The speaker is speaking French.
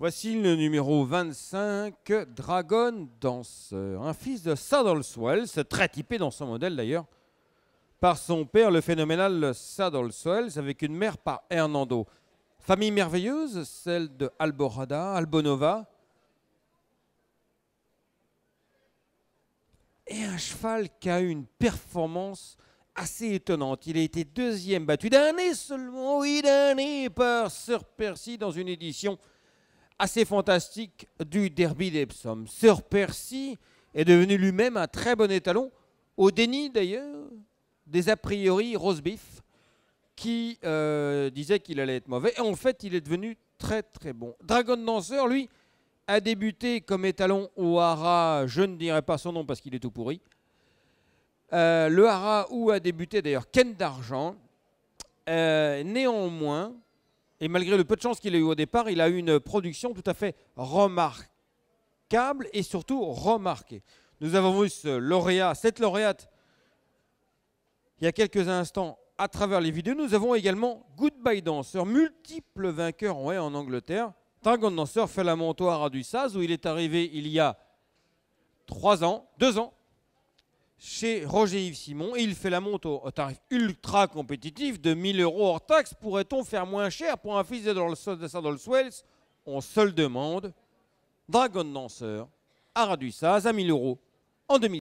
Voici le numéro 25, Dragon Danseur. Un fils de Swells, très typé dans son modèle d'ailleurs, par son père, le phénoménal Swells, avec une mère par Hernando. Famille merveilleuse, celle de Alborada, Albonova. Et un cheval qui a eu une performance assez étonnante. Il a été deuxième battu d'un seulement, oui, d'un par Sir Percy dans une édition assez fantastique du derby d'Epsom. Sir Percy est devenu lui-même un très bon étalon, au déni d'ailleurs des a priori roast qui euh, disait qu'il allait être mauvais. Et en fait, il est devenu très très bon. Dragon Dancer, lui, a débuté comme étalon au Hara, je ne dirai pas son nom parce qu'il est tout pourri. Euh, le Hara où a débuté d'ailleurs Ken d'Argent. Euh, néanmoins, et malgré le peu de chance qu'il a eu au départ, il a eu une production tout à fait remarquable et surtout remarquée. Nous avons vu ce lauréat, cette lauréate, il y a quelques instants à travers les vidéos. Nous avons également Goodbye Dancer, multiple vainqueur en, Angleterre. Tangon Dancer fait la montoire à Saz où il est arrivé il y a trois ans, deux ans, chez Roger Yves Simon et il fait la montre au, tarif ultra compétitif de 1000 euros hors taxe. Pourrait-on faire moins cher pour un fils de Saddles Wells On se le demande. Dragon Dancer a réduit ça à 1000 euros en 2000.